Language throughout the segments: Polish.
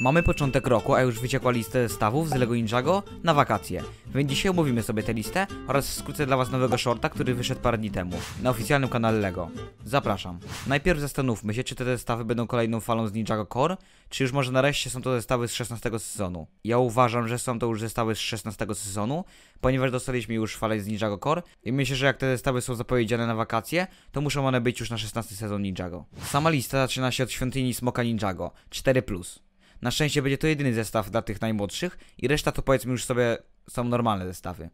Mamy początek roku, a już wyciekła listę zestawów z LEGO Ninjago na wakacje, więc dzisiaj omówimy sobie tę listę oraz skrócę dla Was nowego shorta, który wyszedł parę dni temu na oficjalnym kanale LEGO. Zapraszam. Najpierw zastanówmy się, czy te zestawy będą kolejną falą z Ninjago Core, czy już może nareszcie są to zestawy z 16 sezonu. Ja uważam, że są to już zestawy z 16 sezonu, ponieważ dostaliśmy już falę z Ninjago Core i myślę, że jak te zestawy są zapowiedziane na wakacje, to muszą one być już na 16 sezon Ninjago. Sama lista zaczyna się od świątyni Smoka Ninjago 4+. Na szczęście będzie to jedyny zestaw dla tych najmłodszych i reszta to powiedzmy już sobie są normalne zestawy.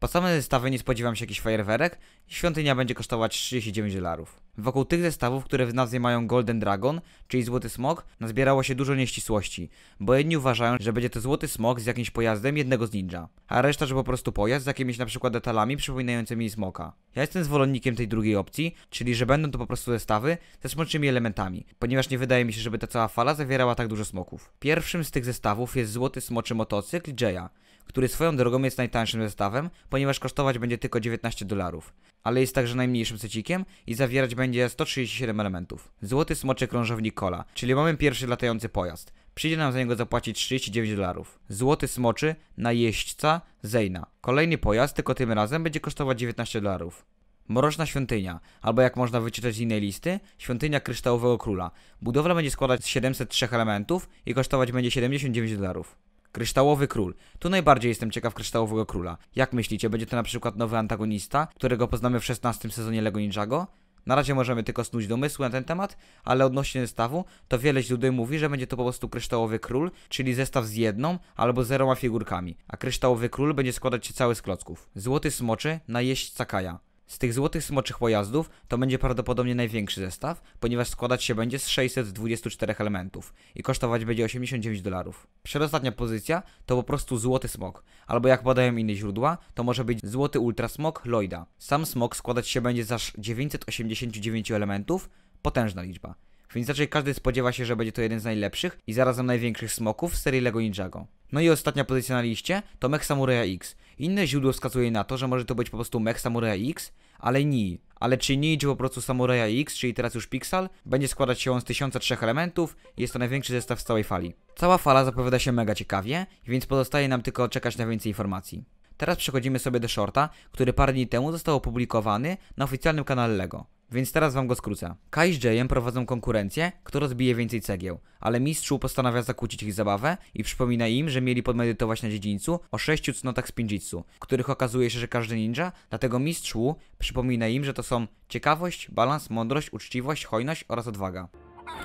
Po samej zestawie nie spodziewam się jakichś fajerwerek i świątynia będzie kosztować 39 dolarów. Wokół tych zestawów, które w nazwie mają Golden Dragon, czyli Złoty Smok, nazbierało się dużo nieścisłości, bo jedni uważają, że będzie to Złoty Smok z jakimś pojazdem jednego z ninja, a reszta, że po prostu pojazd z jakimiś na przykład detalami przypominającymi smoka. Ja jestem zwolennikiem tej drugiej opcji, czyli że będą to po prostu zestawy ze smoczymi elementami, ponieważ nie wydaje mi się, żeby ta cała fala zawierała tak dużo smoków. Pierwszym z tych zestawów jest Złoty Smoczy Motocykl Jaya który swoją drogą jest najtańszym zestawem, ponieważ kosztować będzie tylko 19 dolarów, ale jest także najmniejszym cycikiem i zawierać będzie 137 elementów. Złoty smoczy krążownik kola, czyli mamy pierwszy latający pojazd. Przyjdzie nam za niego zapłacić 39 dolarów. Złoty smoczy na jeźdźca Zejna. Kolejny pojazd, tylko tym razem będzie kosztować 19 dolarów. Mroczna świątynia, albo jak można wyczytać z innej listy, świątynia kryształowego króla. Budowla będzie składać z 703 elementów i kosztować będzie 79 dolarów. Kryształowy Król. Tu najbardziej jestem ciekaw Kryształowego Króla. Jak myślicie, będzie to na przykład nowy antagonista, którego poznamy w 16 sezonie Lego Ninjago? Na razie możemy tylko snuć domysły na ten temat, ale odnośnie zestawu, to wiele źródeł mówi, że będzie to po prostu kryształowy król, czyli zestaw z jedną albo zeroma figurkami, a kryształowy król będzie składać się cały z klocków. Złoty smoczy na jeźdźca Kaja. Z tych złotych smoczych pojazdów to będzie prawdopodobnie największy zestaw, ponieważ składać się będzie z 624 elementów i kosztować będzie 89 dolarów. Przedostatnia pozycja to po prostu złoty smok, albo jak podają inne źródła, to może być złoty ultrasmok Lloyda. Sam smok składać się będzie z aż 989 elementów, potężna liczba. Więc raczej każdy spodziewa się, że będzie to jeden z najlepszych i zarazem największych smoków z serii LEGO Ninjago. No i ostatnia pozycja na liście to mech Samurai X, inne źródło wskazuje na to, że może to być po prostu mech Samuraja X, ale nie. Ale czy nie idzie po prostu Samuraja X, czyli teraz już Pixel, będzie składać się on z 1003 elementów i jest to największy zestaw z całej fali. Cała fala zapowiada się mega ciekawie, więc pozostaje nam tylko czekać na więcej informacji. Teraz przechodzimy sobie do shorta, który parę dni temu został opublikowany na oficjalnym kanale LEGO. Więc teraz wam go skrócę. Kai z Jayem prowadzą konkurencję, kto rozbije więcej cegieł, ale mistrzu postanawia zakłócić ich zabawę i przypomina im, że mieli podmedytować na dziedzińcu o sześciu cnotach spinjitsu, których okazuje się, że każdy ninja, dlatego mistrzu przypomina im, że to są ciekawość, balans, mądrość, uczciwość, hojność oraz odwaga.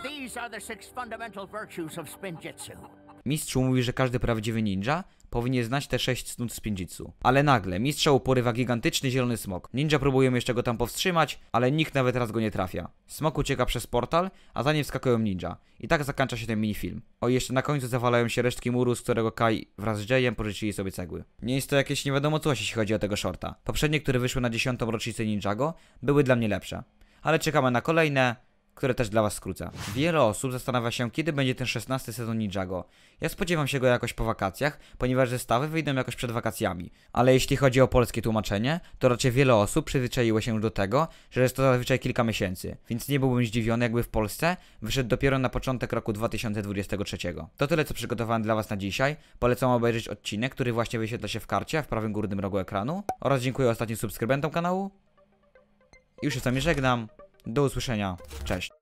These are the six fundamental virtues of Mistrz mówi, że każdy prawdziwy ninja powinien znać te 6 stund z Pindzicu. Ale nagle mistrza uporywa gigantyczny zielony smok. Ninja próbuje jeszcze go tam powstrzymać, ale nikt nawet raz go nie trafia. Smok ucieka przez portal, a za nim wskakują ninja. I tak zakończa się ten minifilm. O i jeszcze na końcu zawalają się resztki muru, z którego Kai wraz z Jayem pożyczyli sobie cegły. Nie jest to jakieś nie wiadomo coś, jeśli chodzi o tego shorta. Poprzednie, które wyszły na 10. rocznicę Ninjago, były dla mnie lepsze. Ale czekamy na kolejne, które też dla Was skrócę. Wiele osób zastanawia się, kiedy będzie ten 16 sezon Ninjago. Ja spodziewam się go jakoś po wakacjach, ponieważ zestawy wyjdą jakoś przed wakacjami. Ale jeśli chodzi o polskie tłumaczenie, to raczej wiele osób przyzwyczaiło się do tego, że jest to zazwyczaj kilka miesięcy, więc nie byłbym zdziwiony, jakby w Polsce wyszedł dopiero na początek roku 2023. To tyle, co przygotowałem dla Was na dzisiaj. Polecam obejrzeć odcinek, który właśnie wyświetla się w karcie w prawym górnym rogu ekranu oraz dziękuję ostatnim subskrybentom kanału. Już się z Wami żegnam. Do usłyszenia. Cześć.